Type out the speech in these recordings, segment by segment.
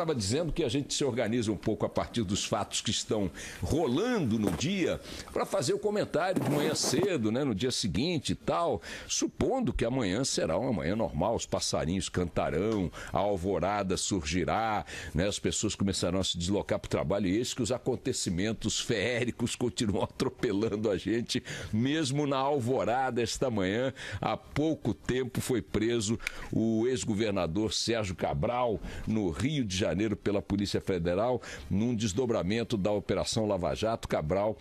estava dizendo que a gente se organiza um pouco a partir dos fatos que estão rolando no dia para fazer o comentário de manhã cedo, né, no dia seguinte e tal, supondo que amanhã será uma manhã normal, os passarinhos cantarão, a alvorada surgirá, né, as pessoas começarão a se deslocar para o trabalho e esse que os acontecimentos feéricos continuam atropelando a gente, mesmo na alvorada esta manhã, há pouco tempo foi preso o ex-governador Sérgio Cabral no Rio de Janeiro Janeiro pela Polícia Federal num desdobramento da Operação Lava Jato Cabral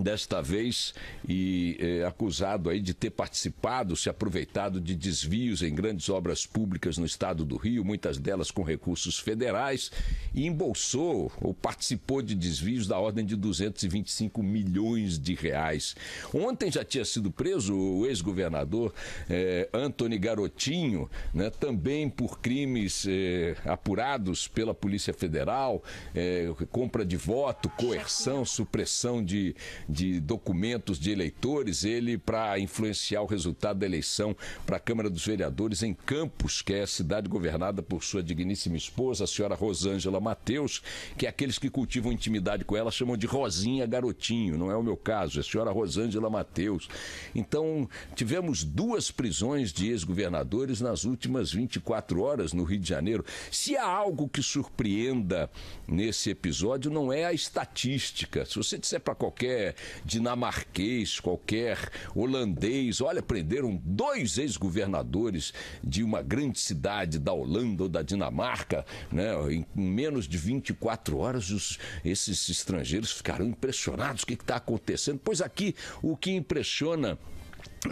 desta vez e eh, acusado aí de ter participado, se aproveitado de desvios em grandes obras públicas no estado do Rio, muitas delas com recursos federais, e embolsou ou participou de desvios da ordem de 225 milhões de reais. Ontem já tinha sido preso o ex-governador eh, Antony Garotinho, né, também por crimes eh, apurados pela Polícia Federal, eh, compra de voto, coerção, supressão de de documentos de eleitores, ele para influenciar o resultado da eleição para a Câmara dos Vereadores em Campos, que é a cidade governada por sua digníssima esposa, a senhora Rosângela Mateus, que é aqueles que cultivam intimidade com ela chamam de Rosinha Garotinho, não é o meu caso, é a senhora Rosângela Mateus. Então, tivemos duas prisões de ex-governadores nas últimas 24 horas no Rio de Janeiro. Se há algo que surpreenda nesse episódio, não é a estatística. Se você disser para qualquer dinamarquês, qualquer holandês. Olha, prenderam dois ex-governadores de uma grande cidade da Holanda ou da Dinamarca, né? Em menos de 24 horas, os, esses estrangeiros ficaram impressionados. O que está acontecendo? Pois aqui o que impressiona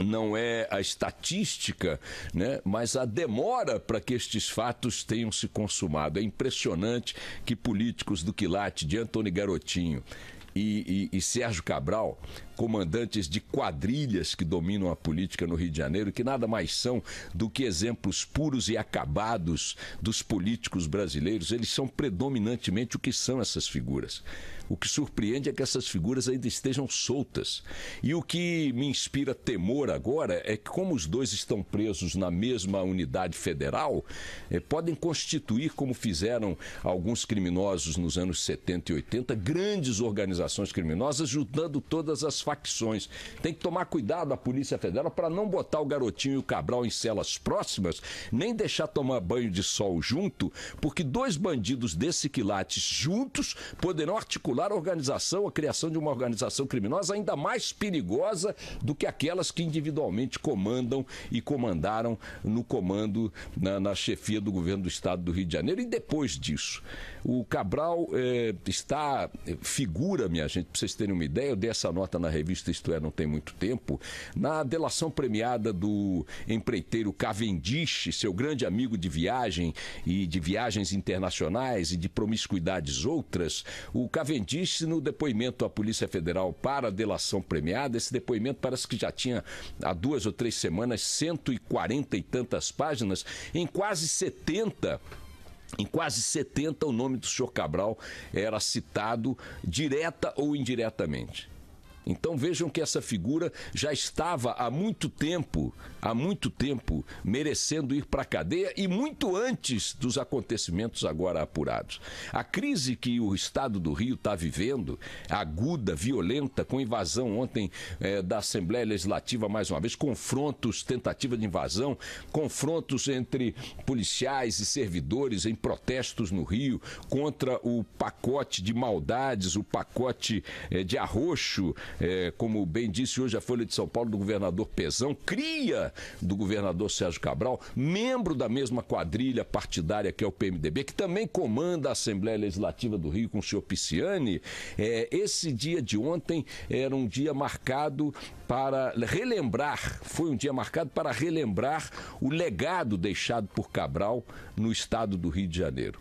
não é a estatística, né, mas a demora para que estes fatos tenham se consumado. É impressionante que políticos do quilate de Antônio Garotinho e, e, e Sérgio Cabral, comandantes de quadrilhas que dominam a política no Rio de Janeiro, que nada mais são do que exemplos puros e acabados dos políticos brasileiros. Eles são predominantemente o que são essas figuras. O que surpreende é que essas figuras ainda estejam soltas. E o que me inspira temor agora é que, como os dois estão presos na mesma unidade federal, eh, podem constituir, como fizeram alguns criminosos nos anos 70 e 80, grandes organizações criminosas, ajudando todas as facções. Tem que tomar cuidado a Polícia Federal para não botar o garotinho e o Cabral em celas próximas, nem deixar tomar banho de sol junto, porque dois bandidos desse quilate juntos poderão articular a organização, a criação de uma organização criminosa ainda mais perigosa do que aquelas que individualmente comandam e comandaram no comando, na, na chefia do governo do estado do Rio de Janeiro. E depois disso, o Cabral eh, está, eh, figura, minha gente, para vocês terem uma ideia, eu dei essa nota na revista Isto É, não tem muito tempo, na delação premiada do empreiteiro Cavendish, seu grande amigo de viagem e de viagens internacionais e de promiscuidades outras, o Cavendish disse no depoimento à Polícia Federal para a delação premiada, esse depoimento parece que já tinha há duas ou três semanas 140 e tantas páginas, em quase 70 em quase 70, o nome do senhor Cabral era citado direta ou indiretamente. Então vejam que essa figura já estava há muito tempo, há muito tempo, merecendo ir para a cadeia e muito antes dos acontecimentos agora apurados. A crise que o Estado do Rio está vivendo, aguda, violenta, com invasão ontem eh, da Assembleia Legislativa mais uma vez, confrontos, tentativa de invasão, confrontos entre policiais e servidores em protestos no Rio contra o pacote de maldades, o pacote eh, de arroxo é, como bem disse hoje a Folha de São Paulo, do governador Pezão, cria do governador Sérgio Cabral, membro da mesma quadrilha partidária que é o PMDB, que também comanda a Assembleia Legislativa do Rio com o senhor Pisciani. É, esse dia de ontem era um dia marcado para relembrar, foi um dia marcado para relembrar o legado deixado por Cabral no estado do Rio de Janeiro.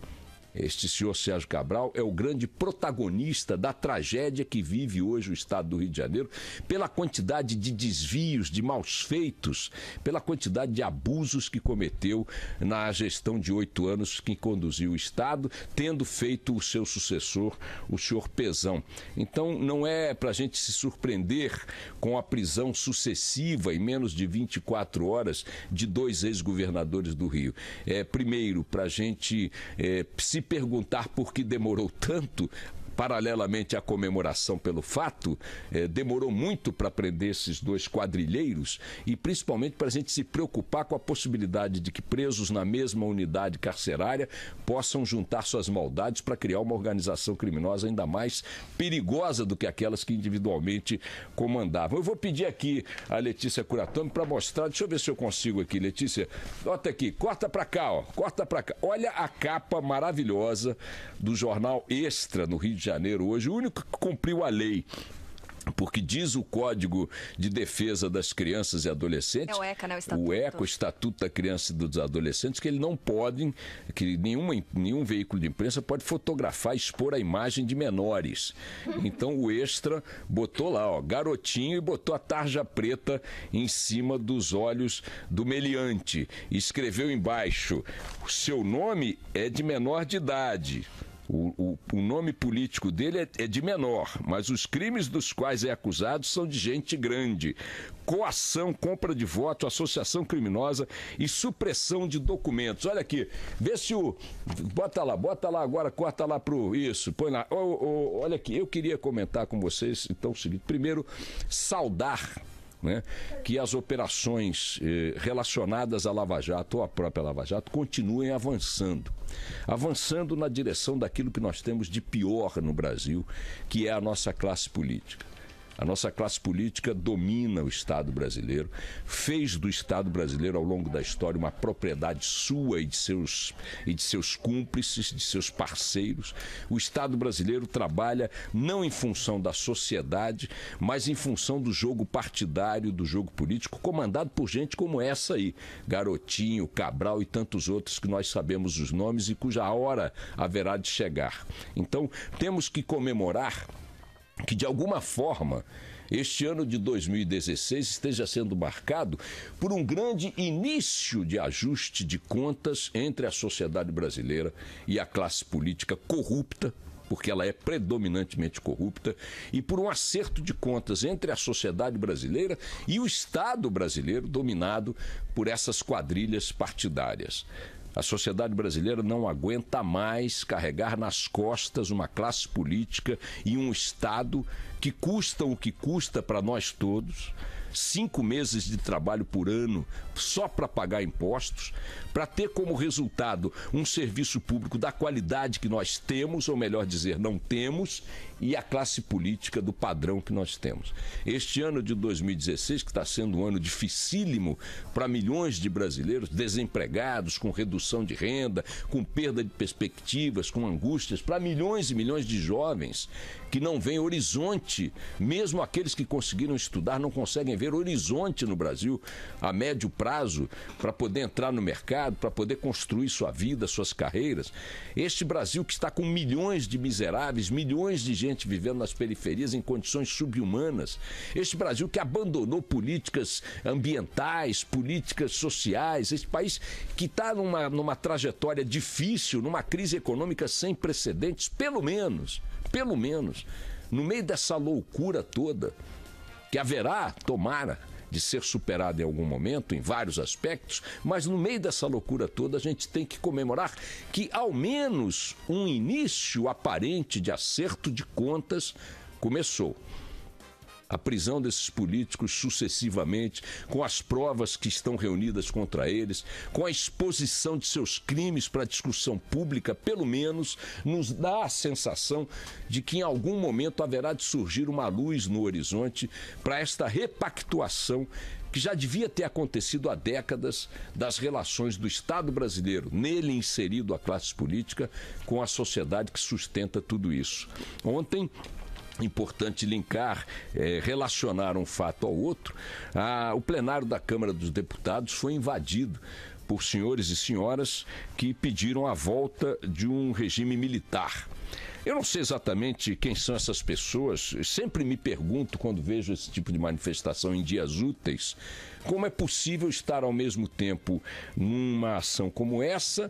Este senhor Sérgio Cabral é o grande protagonista da tragédia que vive hoje o estado do Rio de Janeiro, pela quantidade de desvios, de maus feitos, pela quantidade de abusos que cometeu na gestão de oito anos que conduziu o estado, tendo feito o seu sucessor, o senhor Pezão. Então, não é para a gente se surpreender com a prisão sucessiva em menos de 24 horas de dois ex-governadores do Rio. É, primeiro, para a gente é, se perguntar por que demorou tanto, paralelamente à comemoração pelo fato, eh, demorou muito para prender esses dois quadrilheiros e principalmente para a gente se preocupar com a possibilidade de que presos na mesma unidade carcerária possam juntar suas maldades para criar uma organização criminosa ainda mais perigosa do que aquelas que individualmente comandavam. Eu vou pedir aqui a Letícia Curatome para mostrar, deixa eu ver se eu consigo aqui, Letícia. Nota aqui, corta para cá, ó, corta para cá. Olha a capa maravilhosa do jornal Extra no Rio de Janeiro. Janeiro hoje, o único que cumpriu a lei porque diz o Código de Defesa das Crianças e Adolescentes, é o, ECA, né? o, estatuto. o ECA, o Estatuto da Criança e dos Adolescentes, que ele não podem, que nenhuma, nenhum veículo de imprensa pode fotografar, expor a imagem de menores. Uhum. Então o Extra botou lá, ó, garotinho e botou a tarja preta em cima dos olhos do meliante. Escreveu embaixo, seu nome é de menor de idade. O, o, o nome político dele é, é de menor, mas os crimes dos quais é acusado são de gente grande. Coação, compra de voto, associação criminosa e supressão de documentos. Olha aqui, vê se o. Bota lá, bota lá agora, corta lá pro. Isso, põe lá. olha aqui, eu queria comentar com vocês, então, o seguinte. Primeiro, saudar né, que as operações eh, relacionadas à Lava Jato ou à própria Lava Jato continuem avançando. Avançando na direção daquilo que nós temos de pior no Brasil, que é a nossa classe política. A nossa classe política domina o Estado brasileiro, fez do Estado brasileiro ao longo da história uma propriedade sua e de seus, e de seus cúmplices, de seus parceiros. O Estado brasileiro trabalha não em função da sociedade, mas em função do jogo partidário, do jogo político, comandado por gente como essa aí, Garotinho, Cabral e tantos outros que nós sabemos os nomes e cuja hora haverá de chegar. Então, temos que comemorar que de alguma forma este ano de 2016 esteja sendo marcado por um grande início de ajuste de contas entre a sociedade brasileira e a classe política corrupta. Porque ela é predominantemente corrupta, e por um acerto de contas entre a sociedade brasileira e o Estado brasileiro, dominado por essas quadrilhas partidárias. A sociedade brasileira não aguenta mais carregar nas costas uma classe política e um Estado que custam o que custa para nós todos cinco meses de trabalho por ano só para pagar impostos, para ter como resultado um serviço público da qualidade que nós temos, ou melhor dizer, não temos, e a classe política do padrão que nós temos. Este ano de 2016, que está sendo um ano dificílimo para milhões de brasileiros desempregados, com redução de renda, com perda de perspectivas, com angústias, para milhões e milhões de jovens que não veem horizonte, mesmo aqueles que conseguiram estudar não conseguem ver horizonte no Brasil a médio prazo para poder entrar no mercado, para poder construir sua vida, suas carreiras. Este Brasil que está com milhões de miseráveis, milhões de gente gente vivendo nas periferias em condições subhumanas. Este Brasil que abandonou políticas ambientais, políticas sociais, esse país que está numa, numa trajetória difícil, numa crise econômica sem precedentes, pelo menos, pelo menos, no meio dessa loucura toda, que haverá, tomara, de ser superado em algum momento, em vários aspectos, mas no meio dessa loucura toda a gente tem que comemorar que ao menos um início aparente de acerto de contas começou a prisão desses políticos sucessivamente, com as provas que estão reunidas contra eles, com a exposição de seus crimes para discussão pública, pelo menos nos dá a sensação de que em algum momento haverá de surgir uma luz no horizonte para esta repactuação que já devia ter acontecido há décadas das relações do Estado brasileiro, nele inserido a classe política, com a sociedade que sustenta tudo isso. Ontem, importante linkar, é, relacionar um fato ao outro. Ah, o plenário da Câmara dos Deputados foi invadido por senhores e senhoras que pediram a volta de um regime militar. Eu não sei exatamente quem são essas pessoas, sempre me pergunto quando vejo esse tipo de manifestação em dias úteis, como é possível estar ao mesmo tempo numa ação como essa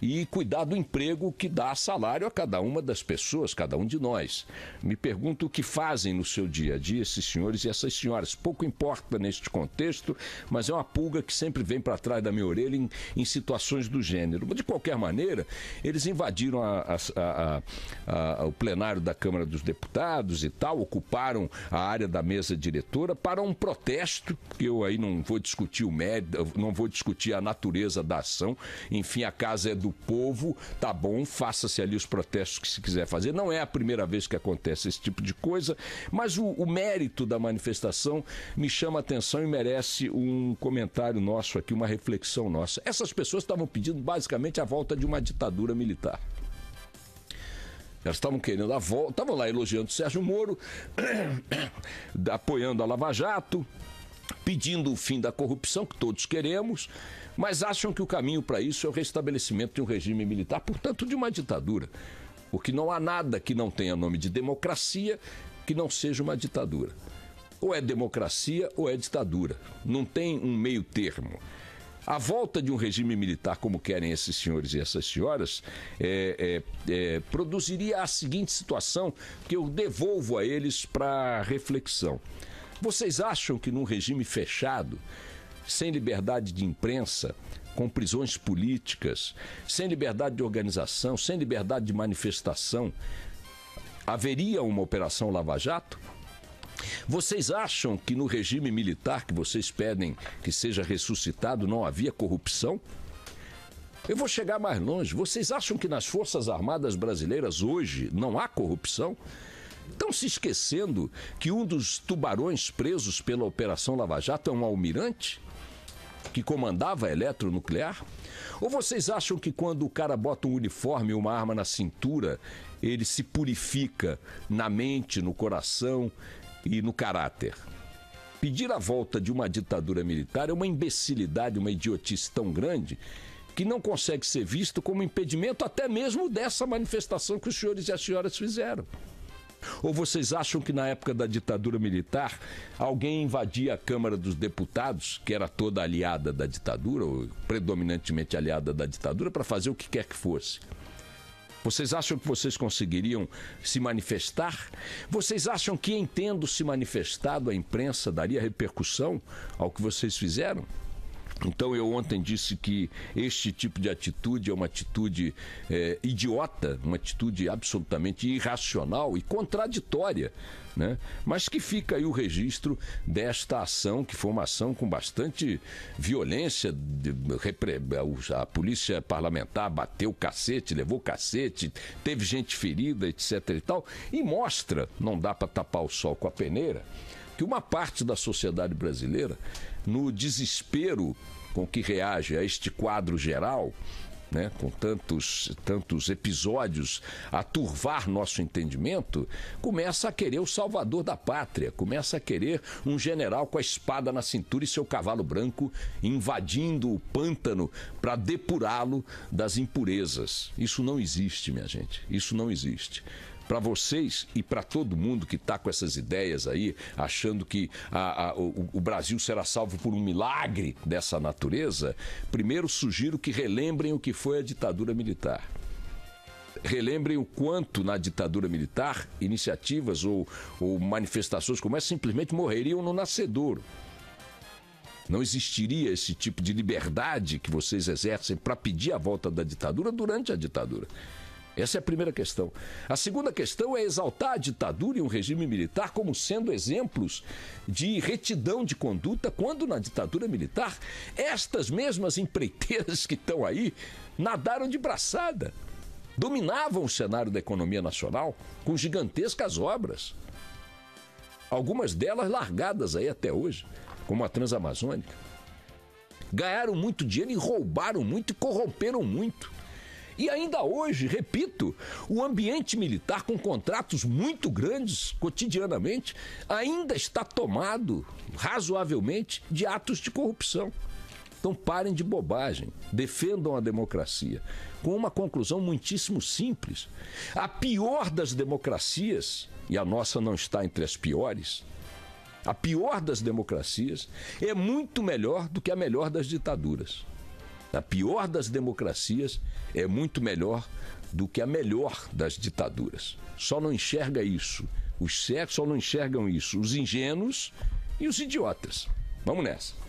e cuidar do emprego que dá salário a cada uma das pessoas, cada um de nós. Me pergunto o que fazem no seu dia a dia esses senhores e essas senhoras. Pouco importa neste contexto, mas é uma pulga que sempre vem para trás da minha orelha em, em, situações do gênero. De qualquer maneira, eles invadiram a, a, a, o plenário da Câmara dos Deputados e tal, ocuparam a área da mesa diretora para um protesto, que eu aí não vou discutir o médio, não vou discutir a natureza da ação, enfim, a casa é do do povo, tá bom, faça-se ali os protestos que se quiser fazer. Não é a primeira vez que acontece esse tipo de coisa, mas o, o mérito da manifestação me chama a atenção e merece um comentário nosso aqui, uma reflexão nossa. Essas pessoas estavam pedindo basicamente a volta de uma ditadura militar. Elas estavam querendo a volta, estavam lá elogiando o Sérgio Moro, apoiando a Lava Jato, pedindo o fim da corrupção, que todos queremos, mas acham que o caminho para isso é o restabelecimento de um regime militar, portanto, de uma ditadura. Porque não há nada que não tenha nome de democracia que não seja uma ditadura. Ou é democracia ou é ditadura. Não tem um meio termo. A volta de um regime militar, como querem esses senhores e essas senhoras, é, é, é, produziria a seguinte situação que eu devolvo a eles para reflexão. Vocês acham que num regime fechado sem liberdade de imprensa, com prisões políticas, sem liberdade de organização, sem liberdade de manifestação, haveria uma operação Lava Jato? Vocês acham que no regime militar que vocês pedem que seja ressuscitado não havia corrupção? Eu vou chegar mais longe. Vocês acham que nas Forças Armadas brasileiras hoje não há corrupção? Estão se esquecendo que um dos tubarões presos pela Operação Lava Jato é um almirante? que comandava a eletronuclear? Ou vocês acham que quando o cara bota um uniforme e uma arma na cintura, ele se purifica na mente, no coração e no caráter? Pedir a volta de uma ditadura militar é uma imbecilidade, uma idiotice tão grande que não consegue ser visto como impedimento até mesmo dessa manifestação que os senhores e as senhoras fizeram. Ou vocês acham que na época da ditadura militar alguém invadia a Câmara dos Deputados, que era toda aliada da ditadura, ou predominantemente aliada da ditadura, para fazer o que quer que fosse? Vocês acham que vocês conseguiriam se manifestar? Vocês acham que, entendo se manifestado, a imprensa daria repercussão ao que vocês fizeram? Então eu ontem disse que este tipo de atitude é uma atitude é, idiota, uma atitude absolutamente irracional e contraditória, né? Mas que fica aí o registro desta ação, que foi uma ação com bastante violência, de, repre... a polícia parlamentar bateu cacete, levou cacete, teve gente ferida, etc e tal, e mostra, não dá para tapar o sol com a peneira, que uma parte da sociedade brasileira, no desespero com que reage a este quadro geral, né, com tantos, tantos episódios a turvar nosso entendimento, começa a querer o salvador da pátria, começa a querer um general com a espada na cintura e seu cavalo branco invadindo o pântano para depurá-lo das impurezas. Isso não existe, minha gente. Isso não existe para vocês e para todo mundo que está com essas ideias aí, achando que a, a, o, o Brasil será salvo por um milagre dessa natureza, primeiro sugiro que relembrem o que foi a ditadura militar relembrem o quanto na ditadura militar iniciativas ou, ou, manifestações como essa simplesmente morreriam no nascedouro. Não existiria esse tipo de liberdade que vocês exercem para pedir a volta da ditadura durante a ditadura. Essa é a primeira questão. A segunda questão é exaltar a ditadura e o regime militar como sendo exemplos de retidão de conduta, quando na ditadura militar, estas mesmas empreiteiras que estão aí nadaram de braçada, dominavam o cenário da economia nacional com gigantescas obras. Algumas delas largadas aí até hoje, como a Transamazônica. Ganharam muito dinheiro e roubaram muito e corromperam muito. E ainda hoje, repito, o ambiente militar com contratos muito grandes cotidianamente ainda está tomado razoavelmente de atos de corrupção. Então parem de bobagem, defendam a democracia. Com uma conclusão muitíssimo simples. A pior das democracias, e a nossa não está entre as piores, a pior das democracias é muito melhor do que a melhor das ditaduras. A pior das democracias é muito melhor do que a melhor das ditaduras. Só não enxerga isso. Os certos só não enxergam isso. Os ingênuos e os idiotas. Vamos nessa.